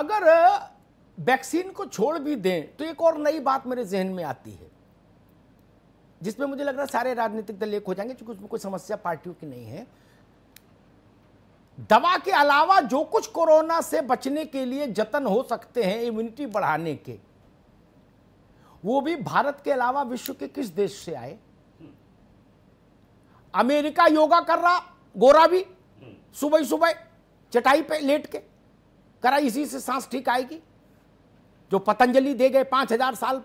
अगर वैक्सीन को छोड़ भी दें तो एक और नई बात मेरे जहन में आती है जिसमें मुझे लग रहा है सारे राजनीतिक दल एक हो जाएंगे क्योंकि उसमें कोई समस्या पार्टियों की नहीं है दवा के अलावा जो कुछ कोरोना से बचने के लिए जतन हो सकते हैं इम्यूनिटी बढ़ाने के वो भी भारत के अलावा विश्व के किस देश से आए अमेरिका योगा कर रहा गोरा भी सुबह सुबह चटाई पे लेट के करा इसी से सांस ठीक आएगी जो पतंजलि दे गए पांच हजार साल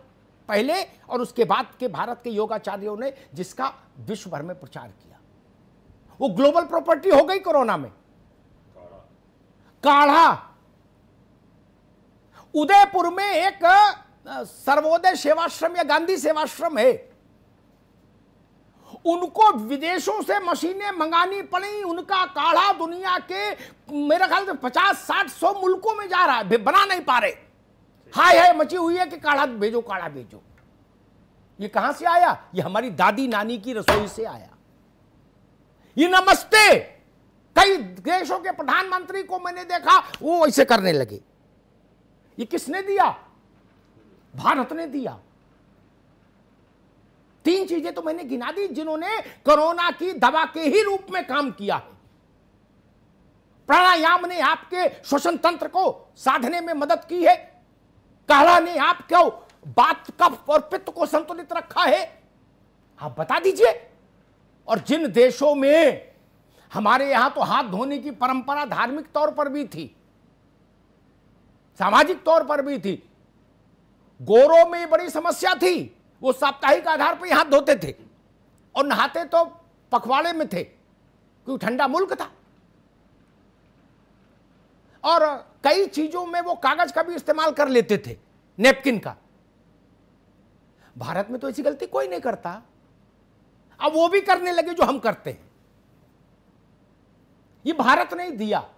पहले और उसके बाद के भारत के योगाचार्यों ने जिसका विश्व भर में प्रचार किया वो ग्लोबल प्रॉपर्टी हो गई कोरोना में काढ़ा उदयपुर में एक सर्वोदय सेवाश्रम या गांधी सेवाश्रम है उनको विदेशों से मशीनें मंगानी पड़ी उनका काढ़ा दुनिया के मेरे ख्याल से पचास साठ सौ मुल्कों में जा रहा है बना नहीं पा रहे हाय हाय मची हुई है कि काढ़ा भेजो काढ़ा भेजो ये कहां से आया ये हमारी दादी नानी की रसोई से आया ये नमस्ते कई देशों के प्रधानमंत्री को मैंने देखा वो ऐसे करने लगे ये किसने दिया भारत ने दिया तीन चीजें तो मैंने गिना दी जिन्होंने कोरोना की दवा के ही रूप में काम किया है प्राणायाम ने आपके श्वसन तंत्र को साधने में मदद की है काढ़ा ने आपको बात कफ और पित्त को संतुलित रखा है आप बता दीजिए और जिन देशों में हमारे यहां तो हाथ धोने की परंपरा धार्मिक तौर पर भी थी सामाजिक तौर पर भी थी गोरों में बड़ी समस्या थी वो साप्ताहिक आधार पर हाथ धोते थे और नहाते तो पखवाड़े में थे क्योंकि ठंडा मुल्क था और कई चीजों में वो कागज का भी इस्तेमाल कर लेते थे नेपकिन का भारत में तो ऐसी गलती कोई नहीं करता अब वो भी करने लगे जो हम करते हैं ये भारत नहीं दिया